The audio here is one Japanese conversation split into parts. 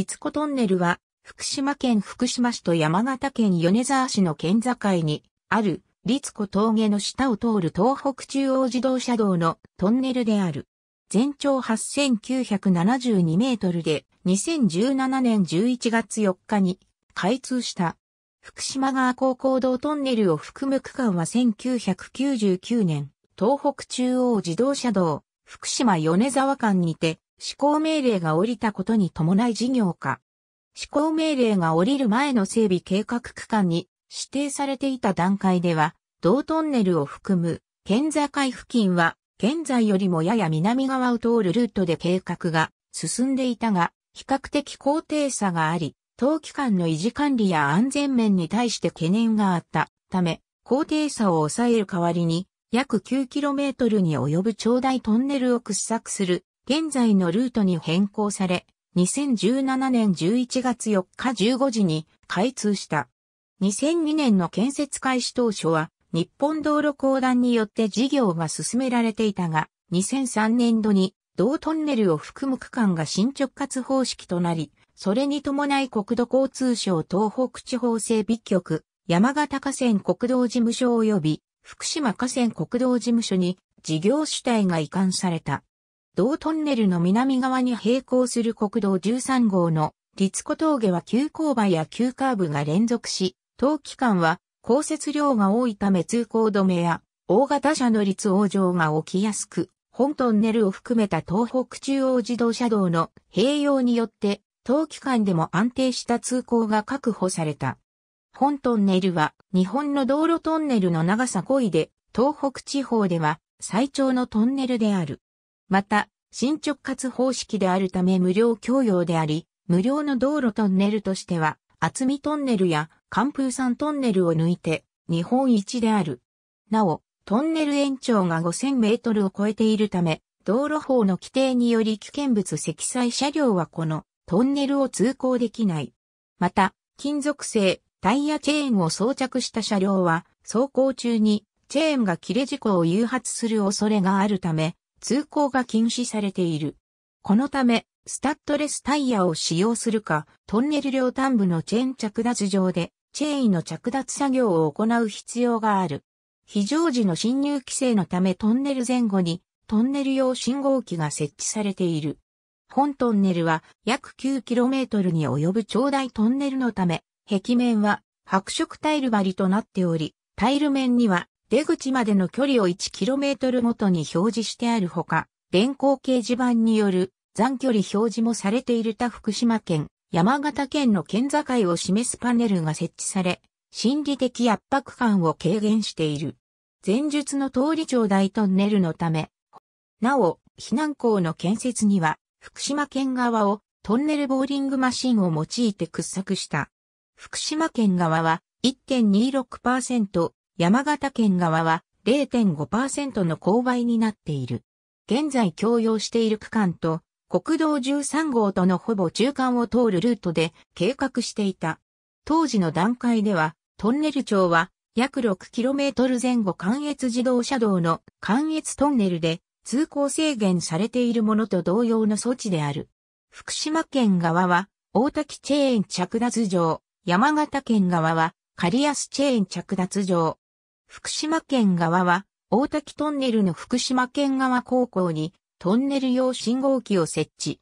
立子トンネルは、福島県福島市と山形県米沢市の県境に、ある、立子峠の下を通る東北中央自動車道のトンネルである。全長8972メートルで、2017年11月4日に、開通した。福島川高校道トンネルを含む区間は1999年、東北中央自動車道、福島米沢間にて、施行命令が降りたことに伴い事業化。施行命令が降りる前の整備計画区間に指定されていた段階では、同トンネルを含む県境付近は現在よりもやや南側を通るルートで計画が進んでいたが、比較的高低差があり、当期間の維持管理や安全面に対して懸念があったため、高低差を抑える代わりに、約 9km に及ぶ長大トンネルを掘削する現在のルートに変更され、2017年11月4日15時に開通した。2002年の建設開始当初は、日本道路公団によって事業が進められていたが、2003年度に同トンネルを含む区間が新直轄方式となり、それに伴い国土交通省東北地方整備局、山形河川国道事務所及び福島河川国道事務所に事業主体が移管された。同トンネルの南側に並行する国道13号の立子峠は急勾配や急カーブが連続し、当期間は降雪量が多いため通行止めや大型車の立往生が起きやすく、本トンネルを含めた東北中央自動車道の併用によって、当期間でも安定した通行が確保された。本トンネルは日本の道路トンネルの長さ5位で、東北地方では最長のトンネルである。また、進捗活方式であるため無料供用であり、無料の道路トンネルとしては、厚みトンネルや寒風山トンネルを抜いて、日本一である。なお、トンネル延長が5000メートルを超えているため、道路法の規定により危険物積載車両はこのトンネルを通行できない。また、金属製、タイヤチェーンを装着した車両は、走行中にチェーンが切れ事故を誘発する恐れがあるため、通行が禁止されている。このため、スタッドレスタイヤを使用するか、トンネル両端部のチェーン着脱場で、チェーンの着脱作業を行う必要がある。非常時の侵入規制のためトンネル前後に、トンネル用信号機が設置されている。本トンネルは約 9km に及ぶ長大トンネルのため、壁面は白色タイル張りとなっており、タイル面には出口までの距離を 1km ごとに表示してあるほか、電光掲示板による残距離表示もされている他福島県、山形県の県境を示すパネルが設置され、心理的圧迫感を軽減している。前述の通り町大トンネルのため、なお、避難校の建設には、福島県側をトンネルボーリングマシンを用いて掘削した。福島県側は1.26%、山形県側は0.5%の勾配になっている。現在供用している区間と国道13号とのほぼ中間を通るルートで計画していた。当時の段階ではトンネル町は約 6km 前後関越自動車道の関越トンネルで通行制限されているものと同様の措置である。福島県側は大滝チェーン着脱場、山形県側は刈安チェーン着脱場、福島県側は、大滝トンネルの福島県側高校に、トンネル用信号機を設置。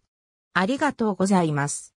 ありがとうございます。